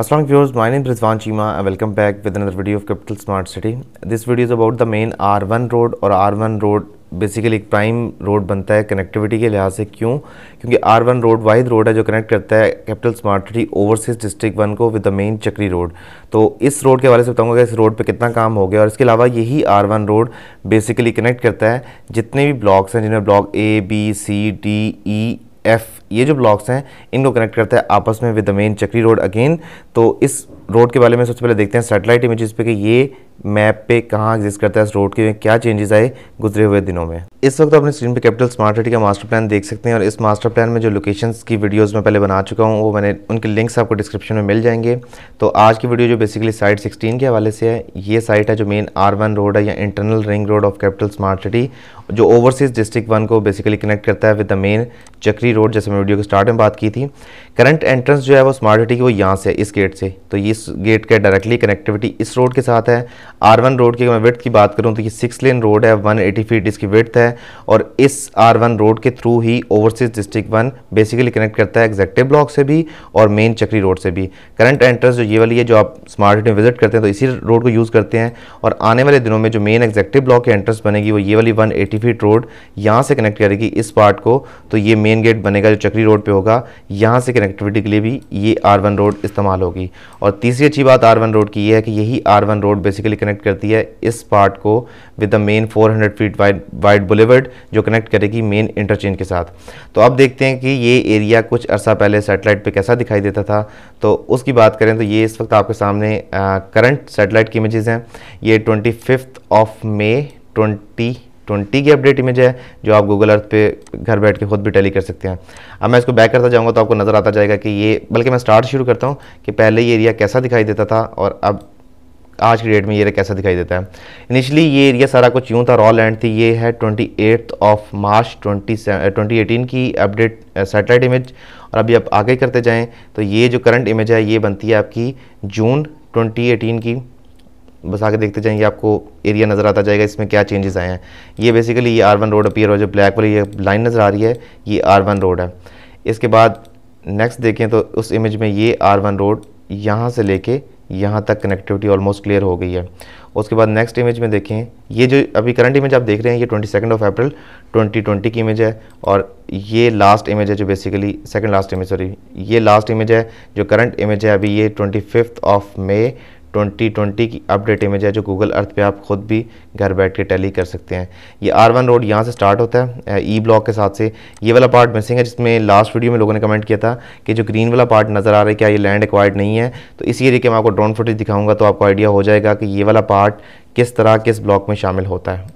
Assalamu viewers, my name is Rizwan Chima and welcome back with another video of Capital Smart City. This video is about the main R1 road और R1 road basically एक prime road बनता है connectivity के लिहाज से क्यों क्योंकि R one road wide road है जो कनेक्ट करता है capital smart city overseas district one को with the main Chakri road तो इस रोड के हवाले से बताऊंगा कि इस रोड पे कितना काम हो गया और इसके अलावा यही R one road basically connect करता है जितने भी ब्लॉक्स हैं जिनमें block A B C D E F ये जो ब्लॉक्स हैं इनको कनेक्ट करता है आपस में with the main Chakri road again तो इस रोड के बारे में सबसे पहले देखते हैं सेटेलाइट इमेजेस पे कि ये मैप पे कहाँ एग्जिस्ट करता है इस रोड के क्या चेंजेस आए गुजरे हुए दिनों में इस वक्त अपने स्क्रीन पे कैपिटल स्मार्ट सिटी का मास्टर प्लान देख सकते हैं और इस मास्टर प्लान में जो लोकेशंस की वीडियोस मैं पहले बना चुका हूँ वो मैंने उनके लिंक्स आपको डिस्क्रिप्शन में मिल जाएंगे तो आज की वीडियो जो बेसिकली साइट सिक्सटीन के हवाले से है ये साइट है जो मेन आर रोड है या internal ring road of capital smart city जो ओवरसीज़ डिस्ट्रिक्ट वन को बेसिकली कनेक्ट करता है with the main Chakri road जैसे मैं वीडियो के स्टार्ट में बात की थी करंट एंट्रेंस जो है वो स्मार्ट सिटी की वो यहाँ से है इस गेट से तो इस गेट का डायरेक्टली कनेक्टिविटी इस रोड के साथ है आर वन रोड की अगर मैं विथ की बात करूँ तो ये सिक्स लेन रोड है वन एटी फीट इसकी विथ है और इस आर वन रोड के थ्रू ही overseas district one basically connect करता है एग्जेक्टिव ब्लॉक से भी और मेन चक्री रोड से भी करंट एंट्रेंस जो ये वाली है जो आप स्मार्ट सिटी में विजिट करते हैं तो इसी रोड को यूज़ करते हैं और आने वाले दिनों में जो मेन एग्जेक्टिव ब्लॉक की एंट्रेंस बनेगी वो ये वाली वन एटी फीट रोड यहाँ से कनेक्ट करेगी इस पार्ट को तो ये मेन गेट बनेगा जो चक्री रोड पर होगा यहाँ से कनेक्टिविटी के लिए भी ये आर वन रोड इस्तेमाल होगी और तीसरी अच्छी बात आर वन रोड की ये है कि यही R one road basically connect करती है इस पार्ट को with the main 400 feet wide wide boulevard जो कनेक्ट करेगी मेन इंटरचेंज के साथ तो अब देखते हैं कि ये एरिया कुछ अर्सा पहले सेटेलाइट पे कैसा दिखाई देता था तो उसकी बात करें तो ये इस वक्त आपके सामने करंट सेटेलाइट की इमेज हैं ये twenty of May twenty twenty की अपडेट इमेज है जो आप गूगल अर्थ पे घर बैठ के खुद भी टैली कर सकते हैं अब मैं इसको बैक करता जाऊँगा तो आपको नज़र आता जाएगा कि ये बल्कि मैं स्टार्ट शुरू करता हूँ कि पहले ये एरिया कैसा दिखाई देता था और अब आज की डेट में ये कैसा दिखाई देता है इनिशियली ये एरिया सारा कुछ यूँ था रॉ लैंड थी ये है twenty eighth of March twenty twenty eighteen की अपडेट सेटेलाइट इमेज और अभी आप आगे करते जाएँ तो ये जो करंट इमेज है ये बनती है आपकी जून ट्वेंटी एटीन की बस आगे देखते जाएंगे आपको एरिया नज़र आता जाएगा इसमें क्या चेंजेस आए हैं ये बेसिकली ये आर वन रोड अपीयर हो जो ब्लैक वाली ये लाइन नज़र आ रही है ये आर वन रोड है इसके बाद नेक्स्ट देखें तो उस इमेज में ये आर वन रोड यहाँ से लेके यहाँ तक कनेक्टिविटी ऑलमोस्ट क्लियर हो गई है उसके बाद नेक्स्ट इमेज में देखें ये जो अभी करंट इमेज आप देख रहे हैं ये twenty second of April twenty twenty की इमेज है और ये लास्ट इमेज है जो basically second last image sorry ये लास्ट इमेज है जो करंट इमेज है अभी ये ट्वेंटी फिफ्थ ऑफ मे 2020 की अपडेट इमेज है जो गूगल अर्थ पे आप खुद भी घर बैठ के टैली कर सकते हैं ये आर वन रोड यहाँ से स्टार्ट होता है ई ब्लॉक के साथ से ये वाला पार्ट मिसिंग है जिसमें लास्ट वीडियो में लोगों ने कमेंट किया था कि जो ग्रीन वाला पार्ट नज़र आ रहा है क्या ये लैंड एक्वायर्ड नहीं है तो इसी तरीके मैं आपको ड्रोन फुटेज दिखाऊंगा तो आपको आइडिया हो जाएगा कि ये वाला पार्ट किस तरह किस ब्लॉक में शामिल होता है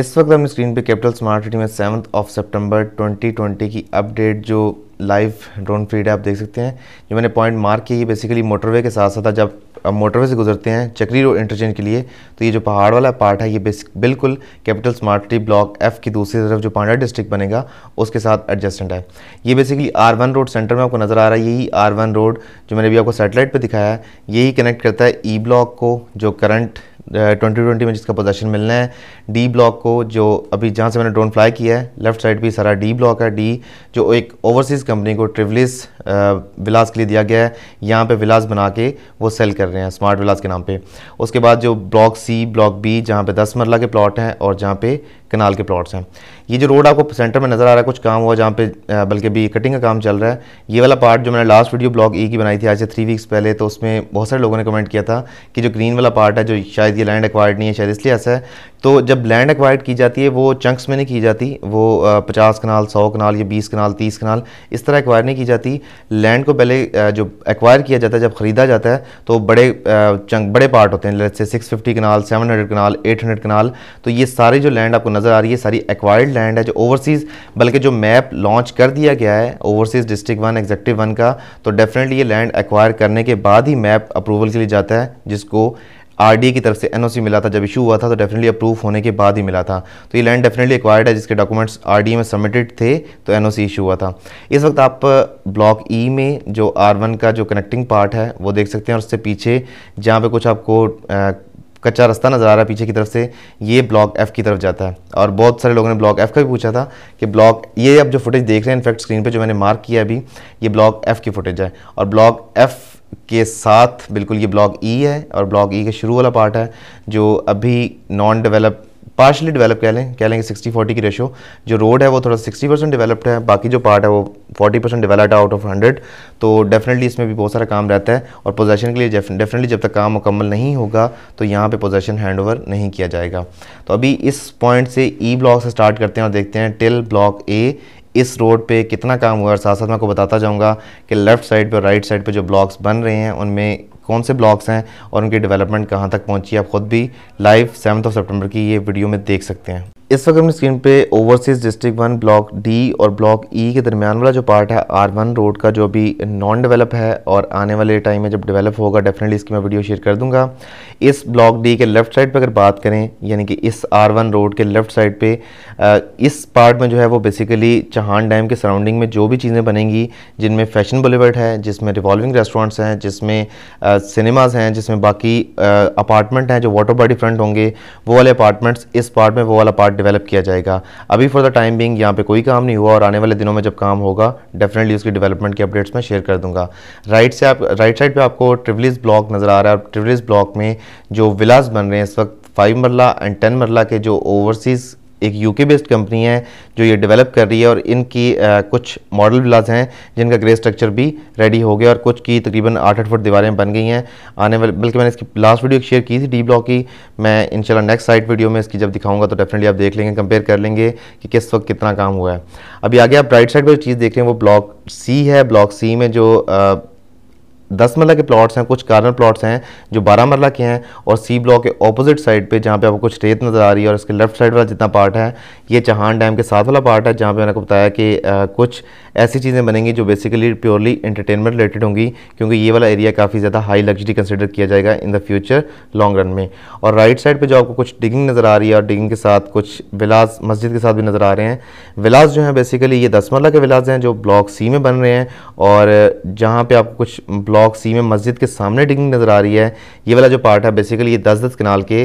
इस वक्त हम स्क्रीन पे कैपिटल स्मार्ट सिटी में सेवन्थ ऑफ सितंबर 2020 की अपडेट जो लाइव ड्रोन फीड है आप देख सकते हैं जो मैंने पॉइंट मार्क किया ये बेसिकली मोटरवे के साथ साथ जब अब मोटरवे से गुजरते हैं चक्री रोड इंटरचेंज के लिए तो ये जो पहाड़ वाला पार्ट है ये बिल्कुल capital smart city block F की दूसरी तरफ जो पांडा डिस्ट्रिक्ट बनेगा उसके साथ एडजस्टेंट है ये basically R one road centre में आपको नज़र आ रहा है यही आर वन रोड जो मैंने अभी आपको सेटेलाइट पर दिखाया है यही कनेक्ट करता है ई e ब्लॉक को जो करंट ट्वेंटी ट्वेंटी में जिसका पोजेशन मिलना है डी ब्लॉक को जो अभी जहाँ से मैंने ड्रोन फ्लाई किया है लेफ्ट साइड भी सारा डी ब्लॉक है डी जो एक ओवरसीज़ कंपनी को ट्रिवलिस विलास के लिए दिया गया है यहाँ पे विलास बना के वो सेल कर रहे हैं स्मार्ट विलास के नाम पे उसके बाद जो ब्लॉक सी ब्लॉक बी जहाँ पे दस मरला के प्लॉट हैं और जहाँ पे कनाल के प्लाट्स हैं ये जो रोड आपको सेंटर में नज़र आ रहा है कुछ काम हुआ जहाँ पे बल्कि भी कटिंग का काम चल रहा है ये वाला पार्ट जो मैंने लास्ट वीडियो ब्लॉग ई की बनाई थी आज से थ्री वीक्स पहले तो उसमें बहुत सारे लोगों ने कमेंट किया था कि जो ग्रीन वाला पार्ट है जो शायद ये लैंड एक्वायर्ड नहीं है शायद इसलिए ऐसा है तो जब लैंड एक्वायर्ड की जाती है वो चंक्स में नहीं की जाती वो पचास कनाल सौ कनाल या बीस कनाल तीस कनाल इस तरह एक्वायर नहीं की जाती लैंड को पहले जो एक्वायर किया जाता है जब ख़रीदा जाता है तो बड़े चंक बड़े पार्ट होते हैं जैसे six fifty kanal seven hundred kanal eight hundred kanal तो ये सारी जो लैंड आपको नज़र आ रही है सारी एक्वायर्ड लैंड है जो ओवरसीज़ बल्कि जो मैप लॉन्च कर दिया गया है overseas district one executive one का तो डेफिनेटली ये लैंड एक्वायर करने के बाद ही मैप अप्रूवल के लिए जाता है जिसको आर की तरफ से एन मिला था जब इशू हुआ था तो डेफिनेटली अप्रूव होने के बाद ही मिला था तो ये लैंड डेफिनेटली एक्वायर्ड है जिसके डॉक्यूमेंट्स आर में सबमिटेड थे तो एन इशू हुआ था इस वक्त आप ब्लॉक uh, ई e में जो आर का जो कनेक्टिंग पार्ट है वो देख सकते हैं और उससे पीछे जहाँ पर कुछ आपको आ, uh, कच्चा रास्ता नज़र आ रहा है पीछे की तरफ से ये ब्लॉक एफ़ की तरफ जाता है और बहुत सारे लोगों ने ब्लॉक एफ़ का भी पूछा था कि ब्लॉक ये अब जो फुटेज देख रहे हैं इनफैक्ट स्क्रीन पे जो मैंने मार्क किया अभी ये ब्लॉक एफ़ की फुटेज है और ब्लॉक एफ़ के साथ बिल्कुल ये ब्लॉक ई e है और ब्लॉक ई e शुरू वाला पार्ट है जो अभी नॉन डेवलप पार्शली डेवलप कह लें कह लेंगे सिक्सटी फोर्टी की रेशो जो रोड है वो थोड़ा सिक्सटी परसेंट डेवलप्ड है बाकी जो पार्ट है वो forty percent developed out of hundred तो डेफिनेटली इसमें भी बहुत सारा काम रहता है और पोजेशन के लिए डेफिनेटली जब तक काम मुकम्मल नहीं होगा तो यहाँ पे पोजेशन हैंड ओवर नहीं किया जाएगा तो अभी इस पॉइंट से ई e ब्लॉक से स्टार्ट करते हैं और देखते हैं टिल ब्लॉक ए इस रोड पे कितना काम हुआ और साथ साथ मैं आपको बताता जाऊंगा कि लेफ़्ट साइड पे और राइट साइड पे जो ब्लॉक्स बन रहे हैं उनमें कौन से ब्लॉक्स हैं और उनकी डेवलपमेंट कहाँ तक पहुँची आप ख़ुद भी लाइव सेवन्थ ऑफ सेप्टेम्बर की ये वीडियो में देख सकते हैं इस वक्त हमने स्क्रीन पे overseas district one block D और ब्लॉक ई e के दरमियान वाला जो पार्ट है आर वन रोड का जो अभी नॉन डेवलप है और आने वाले टाइम में जब डेवलप होगा डेफिनेटली इसकी मैं वीडियो शेयर कर दूंगा इस ब्लॉक डी के लेफ्ट साइड पे अगर बात करें यानी कि इस आर वन रोड के लेफ्ट साइड पर इस पार्ट में जो है वो बेसिकली चहान डैम के सराउंडिंग में जो भी चीज़ें बनेंगी जिनमें फैशन बुलेवर्ड है जिसमें रिवॉल्विंग रेस्टोरेंट्स हैं जिसमें सिनेमाज़ हैं जिसमें बाकी अपार्टमेंट हैं जो वाटर बॉडी फ्रंट होंगे वो वाले अपार्टमेंट्स इस पार्ट में वो वाला पार्ट डेवलप किया जाएगा अभी फॉर द टाइम बिंग यहाँ पे कोई काम नहीं हुआ और आने वाले दिनों में जब काम होगा डेफिनेटली उसकी डेवलपमेंट के अपडेट्स में शेयर कर दूंगा राइट से आप राइट साइड पर आपको ट्रिवलिस ब्लॉक नज़र आ रहा है और ट्रिवलिस ब्लॉक में जो विलाज बन रहे हैं इस वक्त फाइव मरला एंड टेन मरला के जो ओवरसीज़ एक यूके बेस्ड कंपनी है जो ये डेवलप कर रही है और इनकी आ, कुछ मॉडल विलाज हैं जिनका ग्रे स्ट्रक्चर भी रेडी हो गया और कुछ की तकरीबन आठ आठ फुट दीवारें बन गई हैं आने वाले बल्कि मैंने इसकी लास्ट वीडियो शेयर की थी डी ब्लॉक की मैं इंशाल्लाह नेक्स्ट साइट वीडियो में इसकी जब दिखाऊंगा तो डेफिनेटली आप देख लेंगे कंपेयर कर लेंगे कि किस वक्त कितना काम हुआ है अभी आगे आप राइट साइड पर चीज़ देख रहे हैं वो ब्लॉक सी है ब्लॉक सी में जो आ, दस मरला के प्लॉट्स हैं कुछ कार्नर प्लॉट्स हैं जो बारह मरला के हैं और सी ब्लॉक के ऑपोजिट साइड पे जहाँ पे आपको कुछ रेत नज़र आ रही है और इसके लेफ्ट साइड वाला जितना पार्ट है ये चहान डैम के साथ वाला पार्ट है जहाँ पे मैंने आपको बताया कि आ, कुछ ऐसी चीज़ें बनेंगी जो बेसिकली प्योरली एंटरटेनमेंट रिलेटेड होंगी क्योंकि ये वाला एरिया काफ़ी ज़्यादा हाई लग्जरी कंसिडर किया जाएगा in the future long run में और राइट साइड पर जो आपको कुछ डिगिंग नज़र आ रही है और डिगिंग के साथ कुछ विलास मस्जिद के साथ भी नज़र आ रहे हैं विलास जो हैं बेसिकली ये दस मरला के विलास हैं जो ब्लॉक सी में बन रहे हैं और जहाँ पर आपको कुछ ब्लॉक ब्लॉक सी में मस्जिद के सामने डिगिंग नज़र आ रही है ये वाला जो पार्ट है बेसिकली ये दस दस कनाल के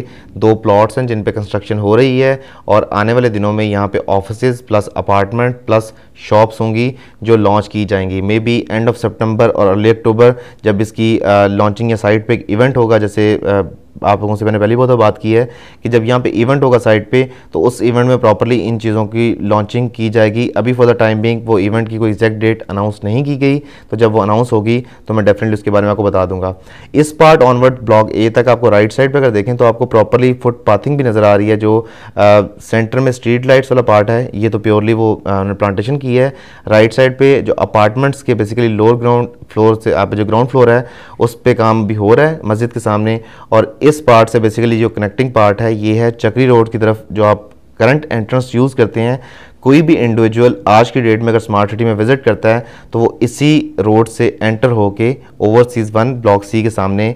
दो प्लॉट्स हैं जिन पे कंस्ट्रक्शन हो रही है और आने वाले दिनों में यहाँ पे office plus apartment plus shops होंगी जो लॉन्च की जाएंगी maybe end of September और अर्ली अक्टूबर जब इसकी लॉन्चिंग या साइट पर इवेंट होगा जैसे आप लोगों से मैंने पहली बहुत बात की है कि जब यहाँ पे इवेंट होगा साइट पे तो उस इवेंट में प्रॉपरली इन चीज़ों की लॉन्चिंग की जाएगी अभी फॉर द टाइम बिंग वो इवेंट की कोई एग्जैक्ट डेट अनाउंस नहीं की गई तो जब वो अनाउंस होगी तो मैं डेफिनेटली उसके बारे में आपको बता दूंगा इस पार्ट ऑनवर्ड ब्लॉग ए तक आपको राइट साइड पर अगर देखें तो आपको प्रॉपरली फुटपाथिंग भी नज़र आ रही है जो सेंटर में स्ट्रीट लाइट्स वाला पार्ट है ये तो प्योरली वो प्लांटेशन की है राइट साइड पर जो अपार्टमेंट्स के बेसिकली लोअर ग्राउंड फ्लोर से आप जो ग्राउंड फ्लोर है उस पर काम भी हो रहा है मस्जिद के सामने और इस पार्ट से बेसिकली जो कनेक्टिंग पार्ट है ये है चक्री रोड की तरफ जो आप करंट एंट्रेंस यूज़ करते हैं कोई भी इंडिविजुअल आज की डेट में अगर स्मार्ट सिटी में विजिट करता है तो वो इसी रोड से एंटर होके ओवरसीज़ वन ब्लॉक सी के सामने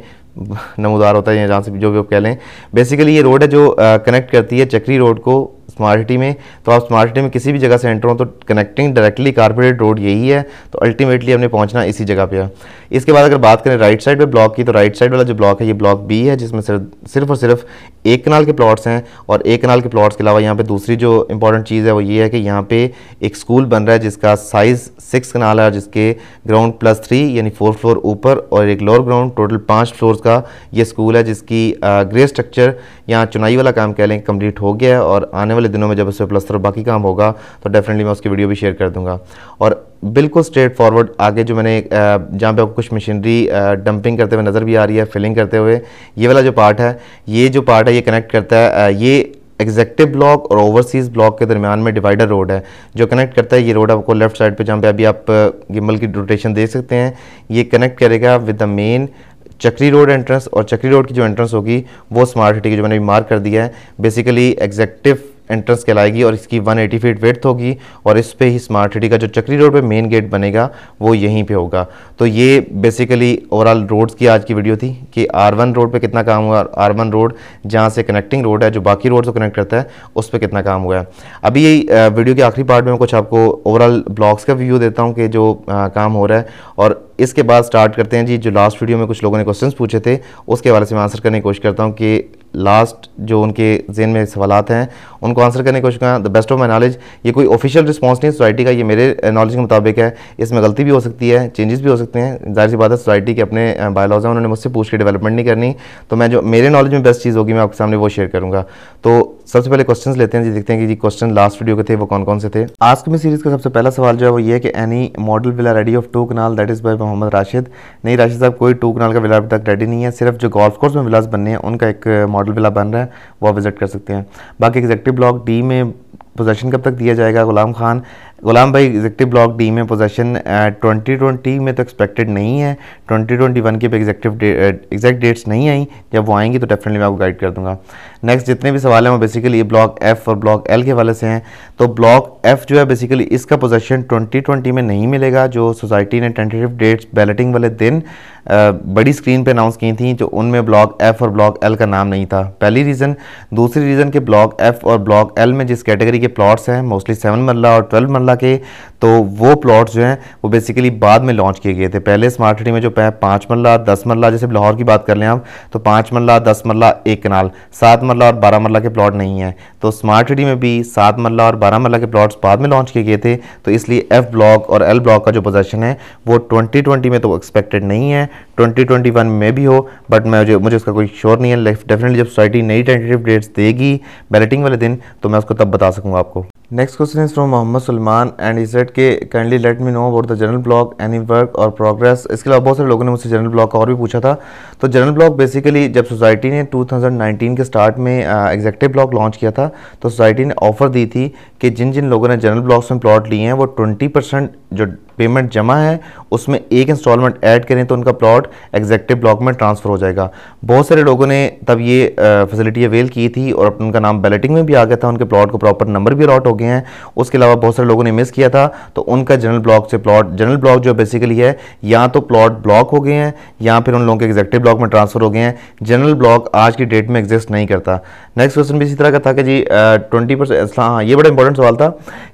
नमोदार होता है जहाँ से जो भी आप कह लें बेसिकली ये रोड है जो कनेक्ट करती है चक्री रोड को स्मार्ट सिटी में तो आप स्मार्ट सिटी में किसी भी जगह से एंटर हो तो कनेक्टिंग डायरेक्टली कारपोरेट रोड यही है तो अल्टीमेटली हमने पहुँचना इसी जगह पर इसके बाद अगर बात करें राइट साइड में ब्लॉक की तो राइट साइड वाला जो ब्लॉक है ये ब्लॉक बी है जिसमें सिर्फ सिर्फ और सिर्फ एक कनाल के प्लॉट्स हैं और एक कनाल के प्लॉट्स के अलावा यहाँ पे दूसरी जो इंपॉर्टेंट चीज़ है वो ये है कि यहाँ पे एक स्कूल बन रहा है जिसका साइज़ सिक्स कनाल है जिसके ग्राउंड प्लस थ्री यानी फोर फ्लोर ऊपर और एक लोअर ग्राउंड टोटल पाँच फ्लोर का ये स्कूल है जिसकी ग्रे स्ट्रक्चर यहाँ चुनाई वाला काम कह लें कम्प्लीट हो गया है और आने वाले दिनों में जब उस पर प्लस्तर बाकी काम होगा तो डेफिनेटली मैं उसकी वीडियो भी शेयर कर दूँगा और बिल्कुल स्ट्रेट फॉरवर्ड आगे जो मैंने जहाँ पे आपको कुछ मशीनरी डंपिंग करते हुए नज़र भी आ रही है फिलिंग करते हुए ये वाला जो पार्ट है ये जो पार्ट है ये कनेक्ट करता है ये एग्जेक्टिव ब्लॉक और ओवरसीज़ ब्लॉक के दरमियान में डिवाइडर रोड है जो कनेक्ट करता है ये रोड आपको लेफ्ट साइड पे जहाँ पे अभी आप गिम्बल की रोटेशन देख सकते हैं ये कनेक्ट करेगा with the main Chakri road entrance और चक्री रोड की जो एंट्रेंस होगी वो स्मार्ट सिटी की जो मैंने मार्क कर दिया है बेसिकली एग्जेक्टिव एंट्रेंस कहलाएगी और इसकी 180 फीट वेथ होगी और इस पे ही स्मार्ट सिटी का जो चक्री रोड पे मेन गेट बनेगा वो यहीं पे होगा तो ये बेसिकली ओवरऑल रोड्स की आज की वीडियो थी कि आर वन रोड पर कितना काम हुआ आर वन रोड जहाँ से कनेक्टिंग रोड है जो बाकी रोड को कनेक्ट करता है उस पर कितना काम हुआ है अभी यही वीडियो के आखिरी पार्ट में कुछ आपको ओवरऑल ब्लॉग्स का व्यू देता हूँ कि जो आ, काम हो रहा है और इसके बाद स्टार्ट करते हैं जी जो लास्ट वीडियो में कुछ लोगों ने क्वेश्चंस पूछे थे उसके हवाले से मैं आंसर करने की कोशिश करता हूँ कि लास्ट जो उनके जेन में सवाल हैं उनको आंसर करने की कोशिश करें the best of my knowledge ये कोई ऑफिशियल रिस्पॉन्स नहीं सोसाइटी का ये मेरे नॉलेज के मुताबिक है इसमें गलती भी हो सकती है चेंजेस भी हो सकते हैं जाहिर सी बात है सोसाइटी के अपने बायोलॉज हैं उन्होंने मुझसे पूछ के डेवलपमेंट नहीं करनी तो मैं जो मेरे नॉलेज में बेस्ट चीज़ होगी मैं आपके सामने वो शेयर करूँगा तो सबसे पहले क्वेश्चन लेते हैं जी देखते हैं कि जी क्वेश्चन लास्ट वीडियो के थे वो कौन कौन से थे आज में सीरीज़ का सबसे पहला सवाल जो है वो ये है कि any model will ready of two kanal that is by Mohammad Rashid नहीं राशिद साहब कोई टू कनाल का विला अभी तक रेडी नहीं है सिर्फ जो गोल्फ कोर्स में विलास बनने हैं उनका एक मॉडल विला बन रहा है वो विज़िट कर सकते हैं बाकी एग्जेक्टिव ब्लॉक डी में पोजेशन कब तक दिया जाएगा गुलाम खान गुलाम भाई एग्जेक्टिव ब्लॉक डी में पोजेशन ट्वेंटी ट्वेंटी में तो एक्सपेक्टेड नहीं है ट्वेंटी ट्वेंटी वन की भी एग्जेक्टिव एग्जैक्ट डेट्स नहीं आई जब वो आएंगी तो डेफिनेटली मैं आपको गाइड कर दूंगा नेक्स्ट जितने भी सवाल हैं वो बेसिकली ब्लॉक एफ और ब्लॉक एल के वाले से हैं तो ब्लॉक एफ जो है बेसिकली इसका पोजेशन ट्वेंटी में नहीं मिलेगा जो सोसाइटी ने टेंटेटिव डेट्स बैलेटिंग वाले दिन uh, बड़ी स्क्रीन पर अनाउंस की थी जो उनमें ब्लॉक एफ और ब्लॉक एल का नाम नहीं था पहली रीज़न दूसरी रीज़न कि ब्लॉक एफ और ब्लॉक एल में जिस कैटेगरी के प्लॉट्स हैं मोस्टली सेवन मरला और ट्वेल्व मरला अल्लाह के तो वो प्लॉट्स जो हैं वो बेसिकली बाद में लॉन्च किए गए थे पहले स्मार्ट सिटी में जो पाँच मरला दस मरला जैसे लाहौर की बात कर लें आप तो पाँच मरला दस मरला एक कनाल सात मरला और बारह मरला के प्लॉट नहीं हैं तो स्मार्ट सिटी में भी सात मरला और बारह मरला के प्लॉट्स बाद में लॉन्च किए गए थे तो इसलिए एफ ब्लॉक और एल ब्लॉक का जो पोजेशन है वो ट्वेंटी में तो एक्सपेक्टेड नहीं है 2021 में भी हो बट मैं मुझे मुझे उसका कोई श्योर नहीं है डेफिनेटली जब सोसाइटी नई टेंटेटिव डेट्स देगी बैलेटिंग वाले दिन तो मैं उसको तब बता सकूँगा आपको next question is from Mohammad Salman and is K kindly let me know about the general block any work और प्रोग्रेस इसके अलावा बहुत सारे लोगों ने मुझसे जनरल ब्लॉक का और भी पूछा था तो जनरल ब्लॉक बेसिकली जब सोसाइटी ने 2019 के स्टार्ट में एग्जेक्टिव ब्लॉक लॉन्च किया था तो सोसाइटी ने ऑफर दी थी कि जिन जिन लोगों ने जनरल ब्लॉक्स में प्लॉट लिए हैं वो ट्वेंटी जो पेमेंट जमा है उसमें एक इंस्टॉलमेंट ऐड करें तो उनका प्लॉट एग्जैक्टिव ब्लॉक में ट्रांसफ़र हो जाएगा बहुत सारे लोगों ने तब ये फैसिलिटी अवेल की थी और उनका नाम बैलेटिंग में भी आ गया था उनके प्लॉट को प्रॉपर नंबर भी अलॉट हो गए हैं उसके अलावा बहुत सारे लोगों ने मिस किया था तो उनका जनरल ब्लॉक से प्लॉट जनरल ब्लॉक जो बेसिकली है या तो प्लॉट ब्लॉक हो गए हैं या फिर उन लोगों के एग्जैक्टिव ब्लॉक में ट्रांसफ़र हो गए हैं जनरल ब्लॉक आज की डेट में एग्जिस्ट नहीं करता नेक्स्ट क्वेश्चन भी इसी तरह का था कि जी ट्वेंटी परसेंट हाँ ये बड़ा इंपॉर्टेंट सवाल था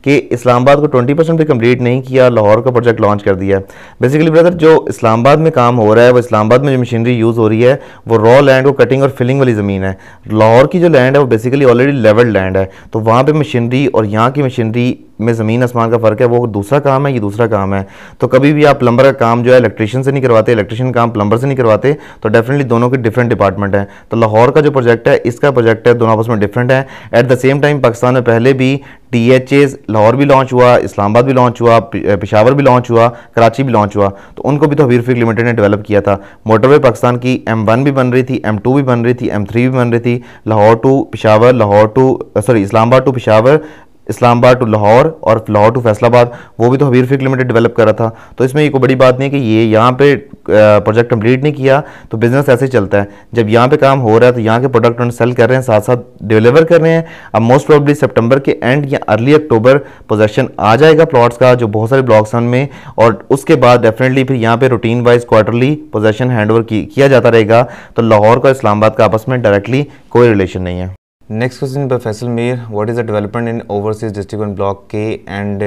कि इस्लामाबाद को ट्वेंटी परसेंट भी कम्प्लीट नहीं किया लाहौर को प्रोजेक्ट लॉन्च कर दिया है बेसिकली ब्रदर जो इस्लामाबाद में काम हो रहा है वो इस्लामाबाद में जो मशीनरी यूज़ हो रही है वो रॉ लैंड को कटिंग और फिलिंग वाली ज़मीन है लाहौर की जो लैंड है वो बेसिकली ऑलरेडी लेवल लैंड है तो वहाँ पर मशीनरी और यहाँ की मशीनरी में ज़मीन आसमान का फ़र्क है वो दूसरा काम है ये दूसरा काम है तो कभी भी आप प्लम्बर का काम जो है इलेक्ट्रिशियन से नहीं करवाते इलेक्ट्रिशियन काम प्लम्बर से नहीं करवाते तो डेफिनेटली दोनों के डिफरेंट डिपार्टमेंट हैं तो लाहौर का जो प्रोजेक्ट है इसका प्रोजेक्ट है दोनों आपस में डिफरेंट है at the same time Pakistan में पहले भी टी एच एज लाहौर भी लॉन्च हुआ इस्लामाबाद भी लॉन्च हुआ पिशावर भी लॉन्च हुआ कराची भी लॉन्च हुआ तो उनको भी तो फिक लिमिटेड ने डेवलप किया था मोटरवे पाकिस्तान की एम वन भी बन रही थी एम टू भी बन रही थी एम थ्री भी बन रही थी Lahore to Peshawar Lahore to sorry Islamabad to Peshawar Islamabad to Lahore और लाहौर टू फैसलाबाद वो भी तो हबीर फिक लिमिटेड डेवलप कर रहा था तो इसमें ये कोई बड़ी बात नहीं है कि ये यहाँ पे प्रोजेक्ट कंप्लीट नहीं किया तो बिज़नेस ऐसे ही चलता है जब यहाँ पे काम हो रहा है तो यहाँ के प्रोडक्ट उन्हें सेल कर रहे हैं साथ साथ डिलीवर कर रहे हैं अब मोस्ट प्रॉब्ली सेप्टेम्बर के एंड या अर्ली अक्टूबर पोजेशन आ जाएगा प्लाट्स का जो बहुत सारे ब्लॉक्स हैं उनमें और उसके बाद डेफिनेटली फिर यहाँ पर routine wise quarterly possession hand over किया जाता रहेगा तो लाहौर का इस्लामाबाद का आपस में डायरेक्टली कोई रिलेशन नहीं है next question by Faisal Mir what is the development in overseas district block K and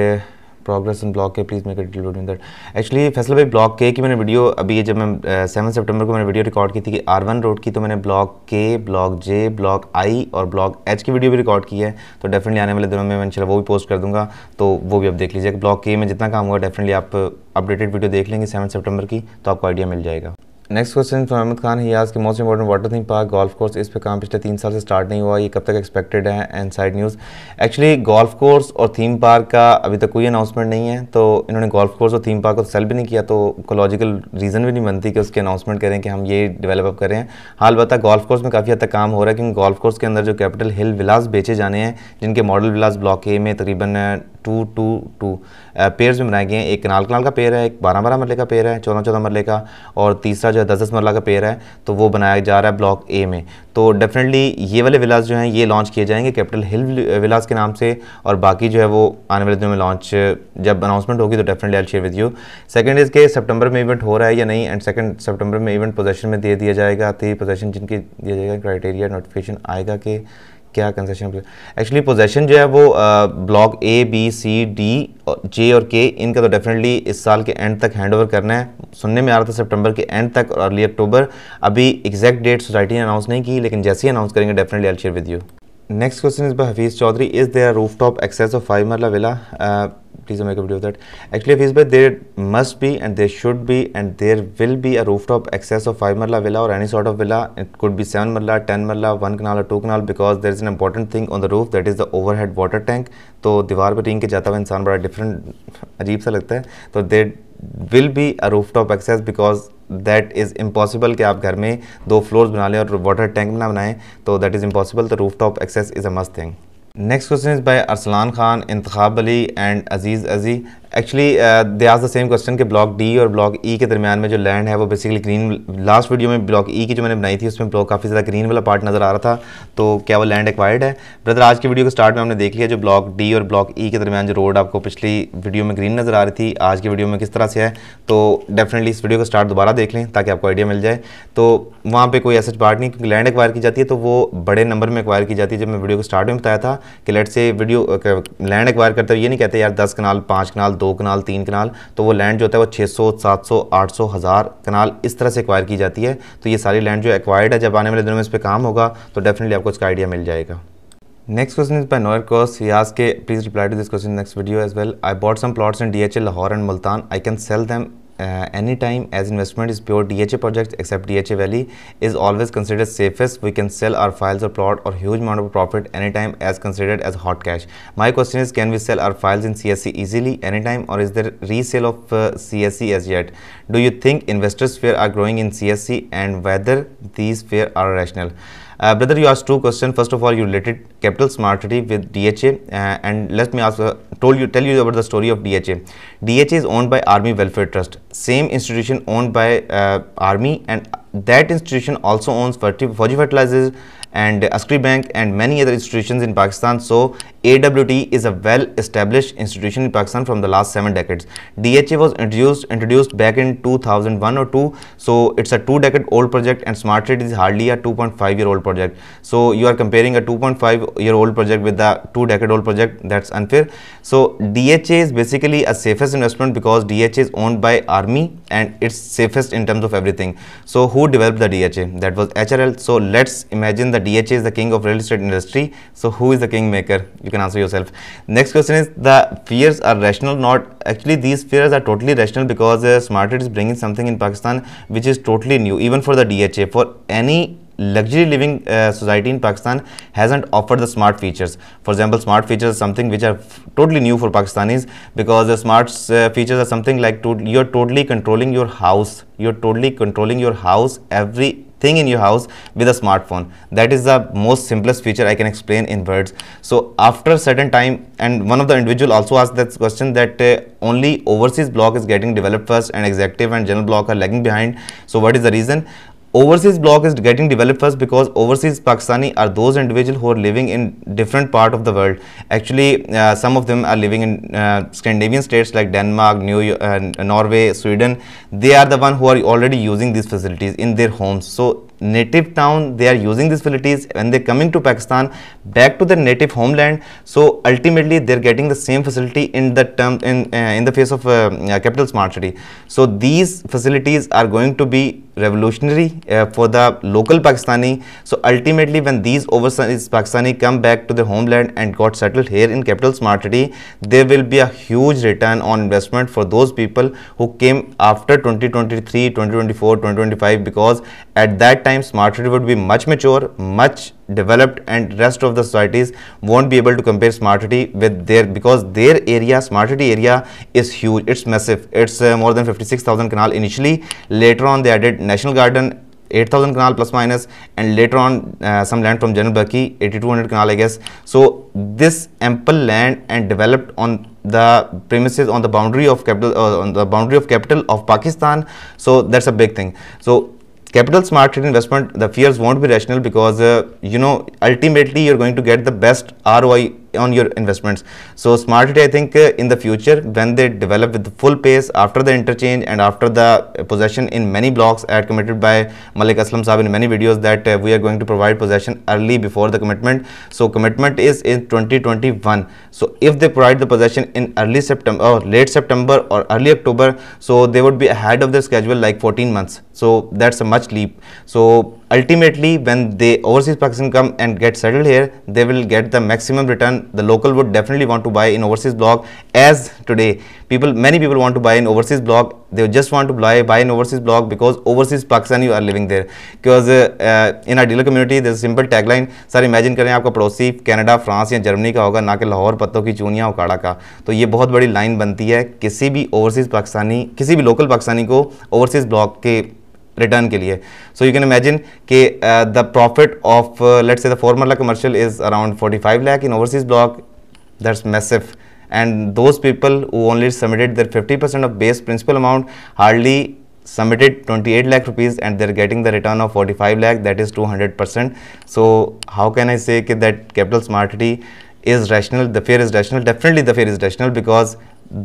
progress in block K please make it in that actually Faisal भाई ब्लॉक के की मैंने वीडियो अभी जब मैं सेवन uh, सितंबर को मैंने वीडियो रिकॉर्ड की थी कि आर वन रोड की तो मैंने ब्लॉक के ब्लॉक जे ब्लॉक आई और ब्लॉक एच की वीडियो भी रिकॉर्ड की है तो डेफिनेटली आने वाले दिनों में मैं चला वो भी पोस्ट कर दूंगा तो वो भी आप देख लीजिए ब्लॉक के में जितना काम हुआ डेफिनेटली आप अपडेटेड uh, वीडियो देख लेंगे सेवन सेप्टेम्बर की तो आपको आइडिया मिल जाएगा नेक्स्ट क्वेश्चन फिर अहमद खान हियाज के most important water theme park golf course इस पे काम पिछले तीन साल से स्टार्ट नहीं हुआ ये कब तक एक्सपेक्टेड है and side news actually golf course और थीम पार्क का अभी तक कोई अनाउंसमेंट नहीं है तो इन्होंने गोल्फ कोर्स और थीम पार्क को सेल भी नहीं किया तो कोलॉजिकल रीज़न भी नहीं बनती कि उसके अनाउंसमेंट करें कि हम ये डेवलप करें हाल बता गोल्फ कोर्स में काफ़ी हद तक काम हो रहा है क्योंकि गोल्फ कोर्स के अंदर जो कैपिटल हिल विलास बेचे जाने हैं जिनके मॉडल विलास ब्लॉक ए में तकरीबन टू टू टू पेयर में बनाए गए हैं एक कनाल कनाल का पेयर है एक बारह बारह मरले का पेयर है चौदह चौदह मरले का और तीसरा जो है दस दस मरला का पेयर है तो वो बनाया जा रहा है ब्लॉक ए में तो डेफिनेटली ये वाले विलास जो हैं ये लॉन्च किए जाएंगे कैपिटल हिल विलास के नाम से और बाकी जो है वो आने वाले दिनों में लॉन्च जब अनाउंसमेंट होगी तो definitely I share with you इज के सितंबर में इवेंट हो रहा है या नहीं एंड सेकेंड सितंबर में इवेंट पोजेशन में दे दिया जाएगा तो पोजेशन जिनके दिया जाएगा क्राइटेरिया नोटिफिकेशन आएगा कि क्या कंसेशन एक्चुअली पोजेशन जो है वो block A B C D J और के इनका तो डेफिनेटली इस साल के एंड तक हैंड ओवर करना है सुनने में आ रहा था सितंबर के एंड तक और अर्ली अक्टूबर अभी एग्जैक्ट डेट सोसाइटी ने अनाउंस नहीं की लेकिन जैसे ही अनाउंस करेंगे definitely I share with you next question is by Hafeez Chaudhry is there roof top access of five marla villa please make a video of that. Actually, if Isbeth, there must be and there should be and there will be a rooftop access of five Marla villa or any sort of villa. It could be seven Marla, 10 Marla, one canal or two canal because there is an important thing on the roof that is the overhead water tank. तो दीवार पर टींग के जाता हुआ इंसान बड़ा different अजीब सा लगता है तो there will be a roof top access because that is impossible कि आप घर में दो फ्लोर्स बना लें और वाटर टैंक ना बनाएं तो दैट इज़ इम्पॉसिबल तो roof top access is a must thing next question is by Arsalan Khan Intikhab Ali and Aziz अजी actually they ask the same question कि ब्लॉक डी और ब्लॉक ई e के दरमियान में जो लैंड है वो बेसिकली ग्रीन लास्ट वीडियो में ब्लॉक ई e की जो मैंने बनाई थी उसमें ब्लॉक काफ़ी ज़्यादा ग्रीन वाला पार्ट नज़र आ रहा था तो क्या वो लैंड एक्वायर्ड है ब्रदर आज की वीडियो के स्टार्ट में हमने देख लिया जो ब्लॉक डी और ब्लॉक ई e के दरमियान जो रोड आपको पिछली वीडियो में ग्रीन नज़र आ रही थी आज की वीडियो में किस तरह से है तो डेफिनेटली इस वीडियो को स्टार्ट दोबारा देख लें ताकि आपको आइडिया मिल जाए तो वहाँ पर कोई ऐसा पार्ट नहीं क्योंकि लैंड एक्वायर की जाती है तो वो बड़े नंबर में एक्वायर की जाती है जब मैं वीडियो को स्टार्ट में बताया था कि लेट से वीडियो लैंड एक्वायर करते हुए ये नहीं कहते यार दस कनाल पाँच कनाल दो कनाल तीन कनाल तो वो लैंड जो होता है वो 600 700 800 हज़ार कनाल इस तरह से एक्वायर की जाती है तो ये सारी लैंड जो एक्वायर्ड है जब आने वाले दिनों में इस पर काम होगा तो डेफिनेटली आपको इसका आइडिया मिल जाएगा नेक्स्ट क्वेश्चन इज बाय नोयर कोर्स यास के please reply to this question next video as well I bought some plots in the Lahore and Multan I can sell them uh, any time as investment is pure DHA projects except DHA Valley is always considered safest. We can sell our files or plot or huge amount of profit anytime as considered as hot cash. My question is can we sell our files in CSC easily anytime or is there resale of uh, CSC as yet? Do you think investors fear are growing in CSC and whether these fear are rational? Uh, brother, you asked two questions. First of all, you related capital smart city with DHA, uh, and let me also told you tell you about the story of DHA. DHA is owned by Army Welfare Trust, same institution owned by uh, Army, and that institution also owns Fuji Fertilizers and Askri Bank and many other institutions in Pakistan. So AWT is a well-established institution in Pakistan from the last seven decades. DHA was introduced introduced back in 2001 or 2, so it's a two-decade-old project, and Smart Trade is hardly a 2.5-year-old project. So you are comparing a 2.5-year-old project with the two-decade-old project. That's unfair. So DHA is basically a safest investment because DHA is owned by Army and it's safest in terms of everything. So who developed the DHA? That was HRL. So let's imagine the DHA is the king of real estate industry. So who is the kingmaker? you can answer yourself next question is the fears are rational not actually these fears are totally rational because uh, smartit is bringing something in pakistan which is totally new even for the dha for any luxury living uh, society in Pakistan hasn't offered the smart features. For example, smart features are something which are totally new for Pakistanis because the smart uh, features are something like to you're totally controlling your house. You're totally controlling your house every thing in your house with a smartphone that is the most simplest feature i can explain in words so after a certain time and one of the individual also asked that question that uh, only overseas block is getting developed first and executive and general block are lagging behind so what is the reason overseas block is getting developed first because overseas pakistani are those individuals who are living in different part of the world actually uh, some of them are living in uh, scandinavian states like denmark new uh, norway sweden they are the one who are already using these facilities in their homes so native town they are using these facilities when they coming to pakistan back to their native homeland so ultimately they're getting the same facility in the term in uh, in the face of uh, capital smart city so these facilities are going to be revolutionary uh, for the local Pakistani. So ultimately when these overseas Pakistani come back to their homeland and got settled here in capital smart city, there will be a huge return on investment for those people who came after 2023, 2024, 2025 because at that time smart city would be much mature, much developed and rest of the societies won't be able to compare smart city with their because their area smart city area is huge it's massive it's uh, more than 56000 canal initially later on they added national garden 8000 canal plus minus and later on uh, some land from general Baki 8200 canal I guess. So this ample land and developed on the premises on the boundary of capital uh, on the boundary of capital of Pakistan. So that's a big thing. So capitals market investment the fears won't be rational because uh, you know ultimately you're going to get the best ROI on your investments. So Smart I think uh, in the future, when they develop with the full pace after the interchange and after the uh, possession in many blocks as committed by Malik Aslam Saab in many videos that uh, we are going to provide possession early before the commitment. So commitment is in 2021. So if they provide the possession in early September or late September or early October, so they would be ahead of the schedule like 14 months. So that's a much leap. So Ultimately, when they overseas Pakistan come and get settled here, they will get the maximum return. The local would definitely want to buy in overseas block as today people, many people want to buy in overseas block. They just want to buy, buy in overseas block because overseas pakistan you are living there. Because uh, uh, in our dealer community, there is simple tagline. Sir, imagine kare aapka padosi canada france ya germany ka hoga na ke lahore patto ki chuniya ukada ka to ye bahut badi line banti hai kisi bhi overseas pakistani kisi bhi local pakistani ko overseas block ke return के लिए so you can imagine कि uh, the profit of uh, let's say the formal commercial is around 45 lakh in overseas block that's massive and those people who only submitted their 50% of base principal amount hardly submitted 28 lakh rupees and they're getting the return of 45 lakh that is 200% so how can i say that capital smartity is rational the fear is rational definitely the fear is rational because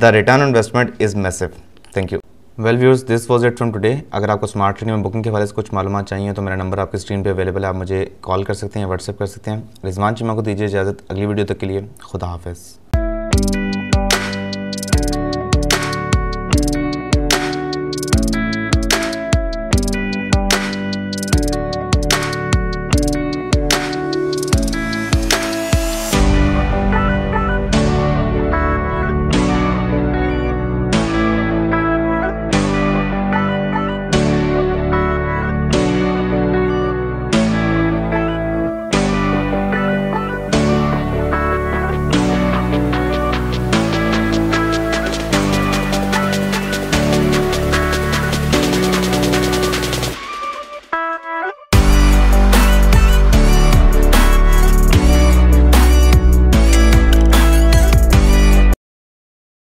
the return investment is massive thank you well viewers this was it from today अगर आपको smart training में booking के हवाले से कुछ मालूम चाहिए तो मेरा नंबर आपके स्क्रीन पे अवेलेबल है आप मुझे कॉल कर सकते हैं व्हाट्सएप कर सकते हैं रिजवान चीमा को दीजिए इजाज़त अगली वीडियो तक के लिए खुदा हाफिज़